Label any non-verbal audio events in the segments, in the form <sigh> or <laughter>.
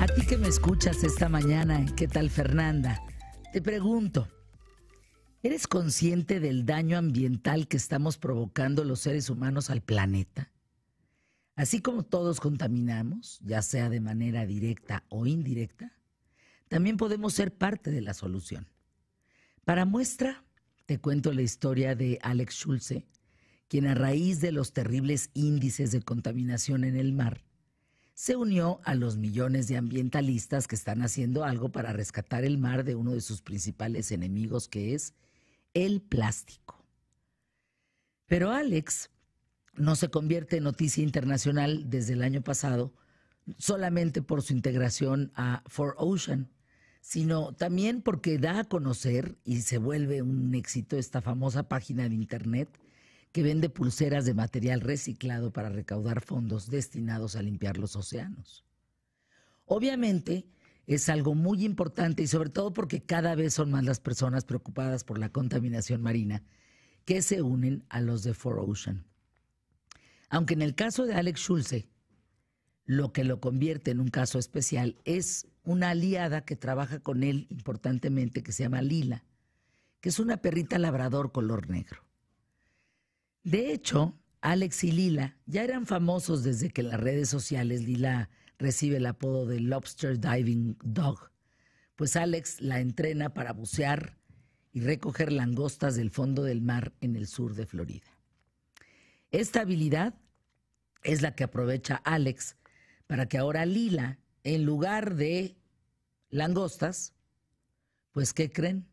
A ti que me escuchas esta mañana, ¿qué tal Fernanda? Te pregunto, ¿eres consciente del daño ambiental que estamos provocando los seres humanos al planeta? Así como todos contaminamos, ya sea de manera directa o indirecta, también podemos ser parte de la solución. Para muestra, te cuento la historia de Alex Schulze, quien a raíz de los terribles índices de contaminación en el mar, se unió a los millones de ambientalistas que están haciendo algo para rescatar el mar de uno de sus principales enemigos, que es el plástico. Pero Alex no se convierte en noticia internacional desde el año pasado solamente por su integración a For Ocean, sino también porque da a conocer y se vuelve un éxito esta famosa página de internet que vende pulseras de material reciclado para recaudar fondos destinados a limpiar los océanos. Obviamente es algo muy importante y sobre todo porque cada vez son más las personas preocupadas por la contaminación marina que se unen a los de For Ocean. Aunque en el caso de Alex Schulze, lo que lo convierte en un caso especial es una aliada que trabaja con él importantemente que se llama Lila, que es una perrita labrador color negro. De hecho, Alex y Lila ya eran famosos desde que las redes sociales Lila recibe el apodo de Lobster Diving Dog, pues Alex la entrena para bucear y recoger langostas del fondo del mar en el sur de Florida. Esta habilidad es la que aprovecha Alex para que ahora Lila, en lugar de langostas, pues ¿qué creen?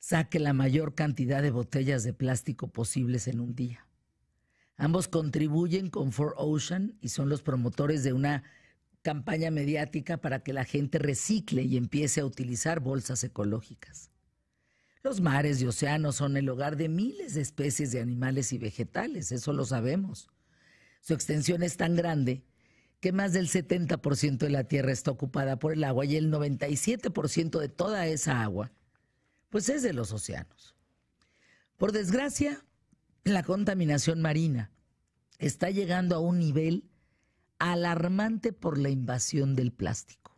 saque la mayor cantidad de botellas de plástico posibles en un día. Ambos contribuyen con For Ocean y son los promotores de una campaña mediática para que la gente recicle y empiece a utilizar bolsas ecológicas. Los mares y océanos son el hogar de miles de especies de animales y vegetales, eso lo sabemos. Su extensión es tan grande que más del 70% de la Tierra está ocupada por el agua y el 97% de toda esa agua pues es de los océanos. Por desgracia, la contaminación marina está llegando a un nivel alarmante por la invasión del plástico.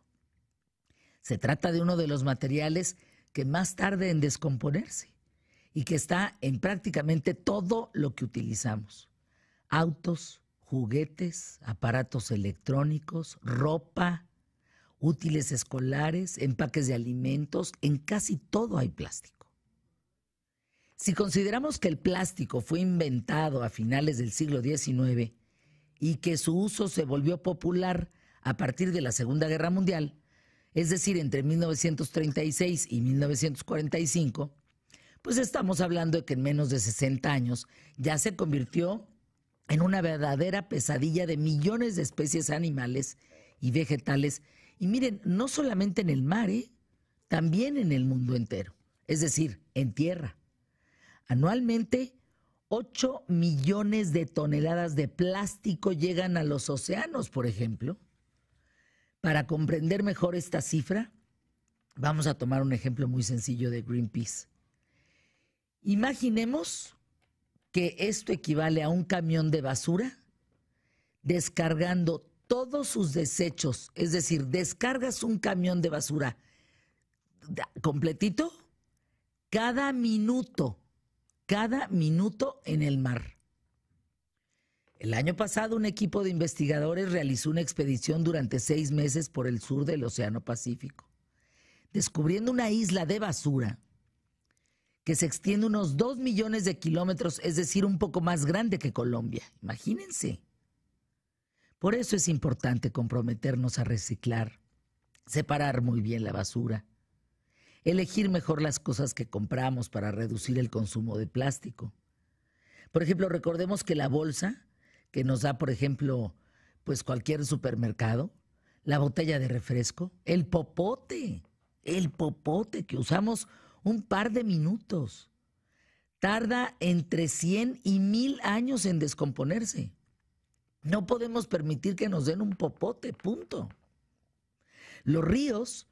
Se trata de uno de los materiales que más tarde en descomponerse y que está en prácticamente todo lo que utilizamos. Autos, juguetes, aparatos electrónicos, ropa, útiles escolares, empaques de alimentos, en casi todo hay plástico. Si consideramos que el plástico fue inventado a finales del siglo XIX y que su uso se volvió popular a partir de la Segunda Guerra Mundial, es decir, entre 1936 y 1945, pues estamos hablando de que en menos de 60 años ya se convirtió en una verdadera pesadilla de millones de especies animales y vegetales y miren, no solamente en el mar, ¿eh? también en el mundo entero, es decir, en tierra. Anualmente, 8 millones de toneladas de plástico llegan a los océanos, por ejemplo. Para comprender mejor esta cifra, vamos a tomar un ejemplo muy sencillo de Greenpeace. Imaginemos que esto equivale a un camión de basura descargando todos sus desechos, es decir, descargas un camión de basura completito cada minuto, cada minuto en el mar. El año pasado un equipo de investigadores realizó una expedición durante seis meses por el sur del Océano Pacífico, descubriendo una isla de basura que se extiende unos dos millones de kilómetros, es decir, un poco más grande que Colombia. Imagínense. Por eso es importante comprometernos a reciclar, separar muy bien la basura, elegir mejor las cosas que compramos para reducir el consumo de plástico. Por ejemplo, recordemos que la bolsa que nos da, por ejemplo, pues cualquier supermercado, la botella de refresco, el popote, el popote que usamos un par de minutos, tarda entre 100 y 1000 años en descomponerse. No podemos permitir que nos den un popote, punto. Los ríos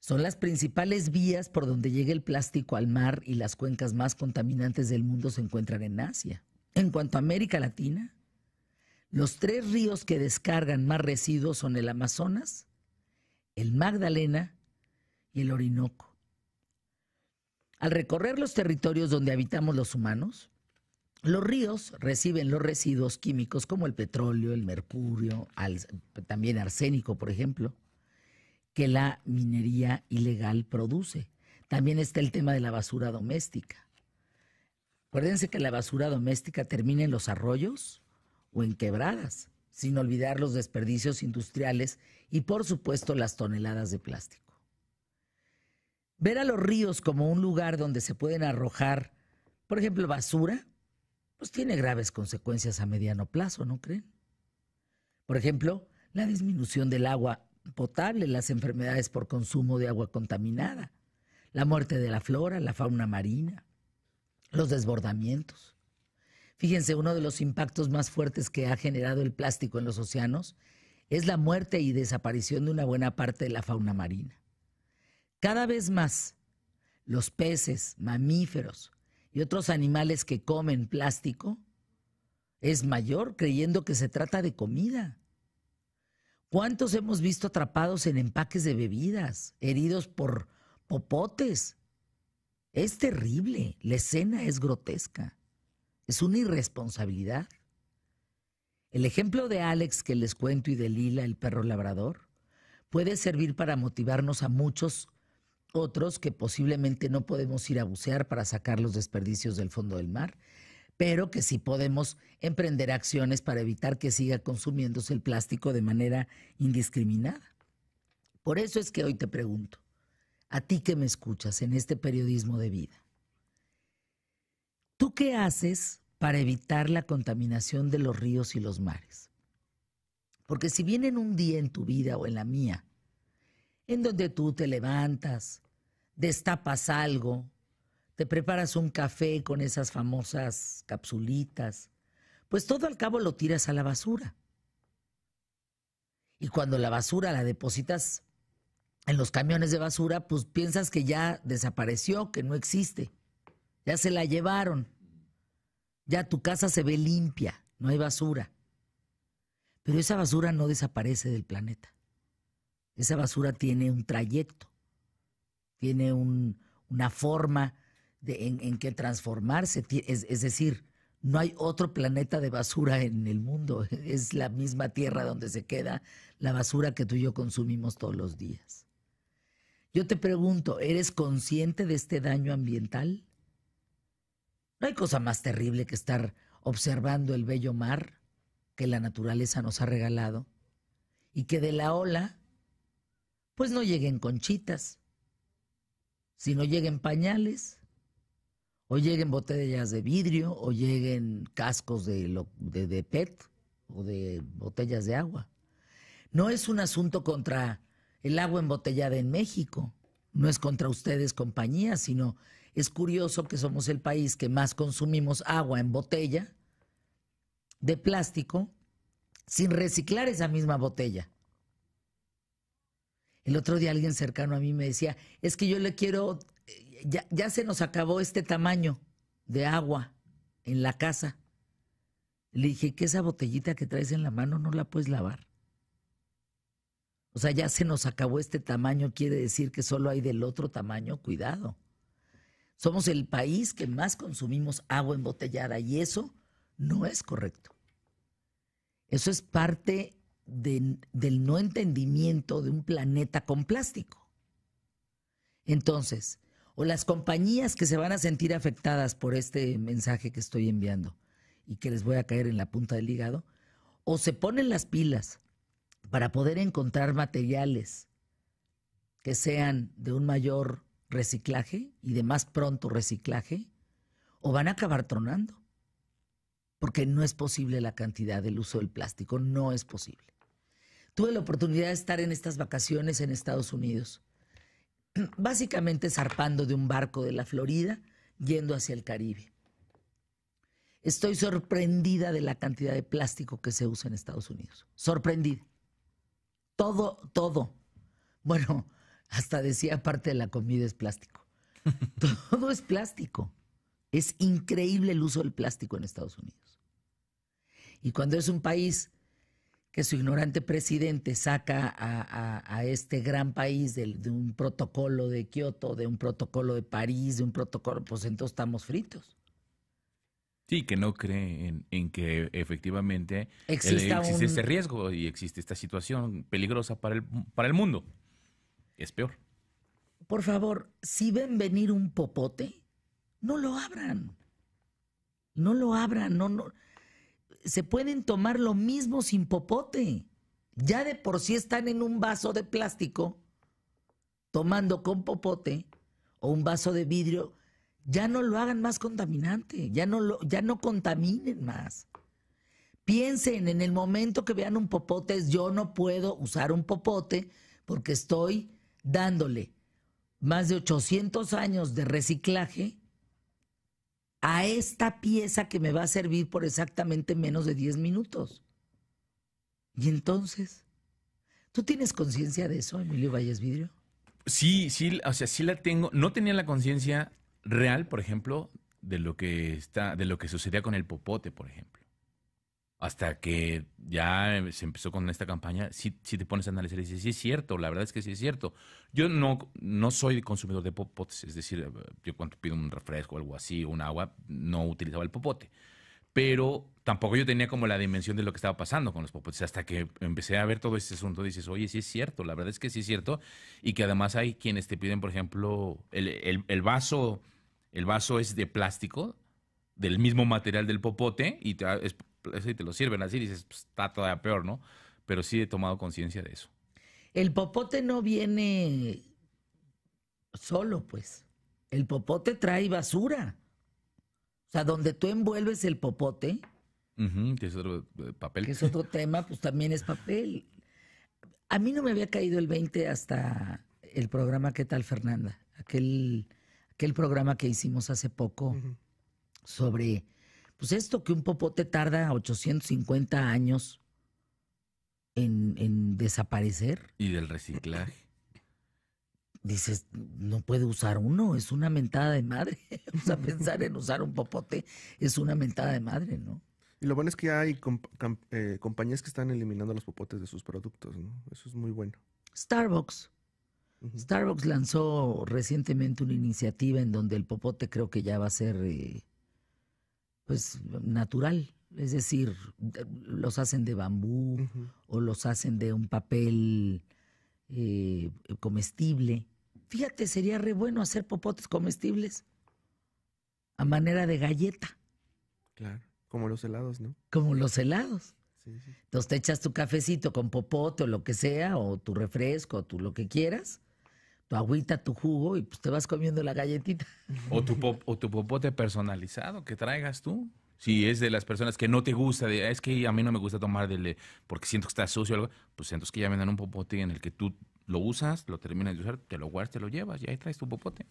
son las principales vías por donde llega el plástico al mar y las cuencas más contaminantes del mundo se encuentran en Asia. En cuanto a América Latina, los tres ríos que descargan más residuos son el Amazonas, el Magdalena y el Orinoco. Al recorrer los territorios donde habitamos los humanos, los ríos reciben los residuos químicos como el petróleo, el mercurio, también arsénico, por ejemplo, que la minería ilegal produce. También está el tema de la basura doméstica. Acuérdense que la basura doméstica termina en los arroyos o en quebradas, sin olvidar los desperdicios industriales y por supuesto las toneladas de plástico. Ver a los ríos como un lugar donde se pueden arrojar, por ejemplo, basura, pues tiene graves consecuencias a mediano plazo, ¿no creen? Por ejemplo, la disminución del agua potable, las enfermedades por consumo de agua contaminada, la muerte de la flora, la fauna marina, los desbordamientos. Fíjense, uno de los impactos más fuertes que ha generado el plástico en los océanos es la muerte y desaparición de una buena parte de la fauna marina. Cada vez más, los peces, mamíferos, y otros animales que comen plástico es mayor creyendo que se trata de comida. ¿Cuántos hemos visto atrapados en empaques de bebidas, heridos por popotes? Es terrible, la escena es grotesca, es una irresponsabilidad. El ejemplo de Alex que les cuento y de Lila, el perro labrador, puede servir para motivarnos a muchos otros que posiblemente no podemos ir a bucear para sacar los desperdicios del fondo del mar, pero que sí podemos emprender acciones para evitar que siga consumiéndose el plástico de manera indiscriminada. Por eso es que hoy te pregunto, a ti que me escuchas en este periodismo de vida, ¿tú qué haces para evitar la contaminación de los ríos y los mares? Porque si vienen un día en tu vida o en la mía en donde tú te levantas, destapas algo, te preparas un café con esas famosas capsulitas, pues todo al cabo lo tiras a la basura. Y cuando la basura la depositas en los camiones de basura, pues piensas que ya desapareció, que no existe. Ya se la llevaron. Ya tu casa se ve limpia, no hay basura. Pero esa basura no desaparece del planeta. Esa basura tiene un trayecto, tiene un, una forma en, que transformarse. es, decir, no hay otro planeta de basura en el mundo. <laughs> Es la misma tierra donde se queda la basura que tú y yo consumimos todos los días. Yo te pregunto, ¿eres consciente de este daño ambiental? No hay cosa más terrible que estar observando el bello mar que la naturaleza nos ha regalado y que de la ola pues no lleguen conchitas, sino lleguen pañales, o lleguen botellas de vidrio, o lleguen cascos de, de, PET o de botellas de agua. No es un asunto contra el agua embotellada en México, no es contra ustedes compañías, sino es curioso que somos el país que más consumimos agua en botella de plástico sin reciclar esa misma botella. El otro día alguien cercano a mí me decía, es que yo le quiero, eh, ya, se nos acabó este tamaño de agua en la casa. Le dije, que esa botellita que traes en la mano no la puedes lavar. O sea, ya se nos acabó este tamaño, quiere decir que solo hay del otro tamaño, cuidado. Somos el país que más consumimos agua embotellada y eso no es correcto. Eso es parte del no entendimiento de un planeta con plástico. Entonces, o las compañías que se van a sentir afectadas por este mensaje que estoy enviando y que les voy a caer en la punta del hígado, o se ponen las pilas para poder encontrar materiales que sean de un mayor reciclaje y de más pronto reciclaje, o van a acabar tronando porque no es posible la cantidad del uso del plástico, no es posible. Tuve la oportunidad de estar en estas vacaciones en Estados Unidos, <clears throat> básicamente zarpando de un barco de la Florida yendo hacia el Caribe. Estoy sorprendida de la cantidad de plástico que se usa en Estados Unidos. Sorprendida. Todo, todo. Bueno, hasta decía parte de la comida es plástico. <laughs> todo es plástico. Es increíble el uso del plástico en Estados Unidos. Y cuando es un país que su ignorante presidente saca a, este gran país de, un protocolo de Kioto, de un protocolo de París, de un protocolo, pues entonces estamos fritos. Sí, que no creen en, que efectivamente existe este riesgo y existe esta situación peligrosa para el, para el mundo. Es peor. Por favor, si ven venir un popote, no lo abran. No lo abran, no se pueden tomar lo mismo sin popote. Ya de por sí están en un vaso de plástico, tomando con popote o un vaso de vidrio. Ya no lo hagan más contaminante, ya no, lo, ya no contaminen más. Piensen en el momento que vean un popote, yo no puedo usar un popote porque estoy dándole más de 800 años de reciclaje a esta pieza que me va a servir por exactamente menos de 10 minutos. Y entonces, ¿tú tienes conciencia de eso, Emilio Valles Vidrio? Sí, sí, o sea, sí la tengo. No tenía la conciencia real, por ejemplo, de lo que está, de lo que sucedía con el popote, por ejemplo hasta que ya em, se empezó con esta campaña, si te pones a analizar y dices, sí es cierto, la verdad es que sí es cierto. Yo no, no soy consumidor de popotes, es decir, yo cuando pido un refresco o algo así, un agua, no utilizaba el popote. Pero tampoco yo tenía como la dimensión de lo que estaba pasando con los popotes, hasta que empecé a ver todo este asunto, dices, oye, sí es cierto, la verdad es que sí es cierto, y que además hay quienes te piden, por ejemplo, el, vaso, el vaso es de plástico, del mismo material del popote, y te, eso y te lo sirven así, dices, pues, está todavía peor, ¿no? Pero sí he tomado conciencia de eso. El popote no viene solo, pues. El popote trae basura. O sea, donde tú envuelves el popote. que es otro eh, papel. Que es otro <laughs> tema, pues también es papel. A mí no me había caído el 20 hasta el programa ¿Qué tal, Fernanda? Aquel, aquel programa que hicimos hace poco sobre pues esto que un popote tarda 850 años en, desaparecer. Y del reciclaje. Dices, no puede usar uno, es una mentada de madre. <laughs> o sea, pensar en usar un popote es una mentada de madre, ¿no? Y lo bueno es que hay eh, compañías que están eliminando los popotes de sus productos, ¿no? Eso es muy bueno. Starbucks. Starbucks lanzó recientemente una iniciativa en donde el popote creo que ya va a ser eh, pues natural, es decir, los hacen de bambú o los hacen de un papel eh, comestible. Fíjate, sería re bueno hacer popotes comestibles a manera de galleta. Claro, como los helados, ¿no? Como los helados. Entonces te echas tu cafecito con popote o lo que sea, o tu refresco, o tu lo que quieras, tu agüita, tu jugo y pues te vas comiendo la galletita. O tu, pop, o tu popote personalizado que traigas tú. Si es de las personas que no te gusta, es que a mí no me gusta tomar porque siento que está sucio o algo, pues entonces que ya vendan un popote en el que tú lo usas, lo terminas de usar, te lo guardas, te lo llevas y ahí traes tu popote.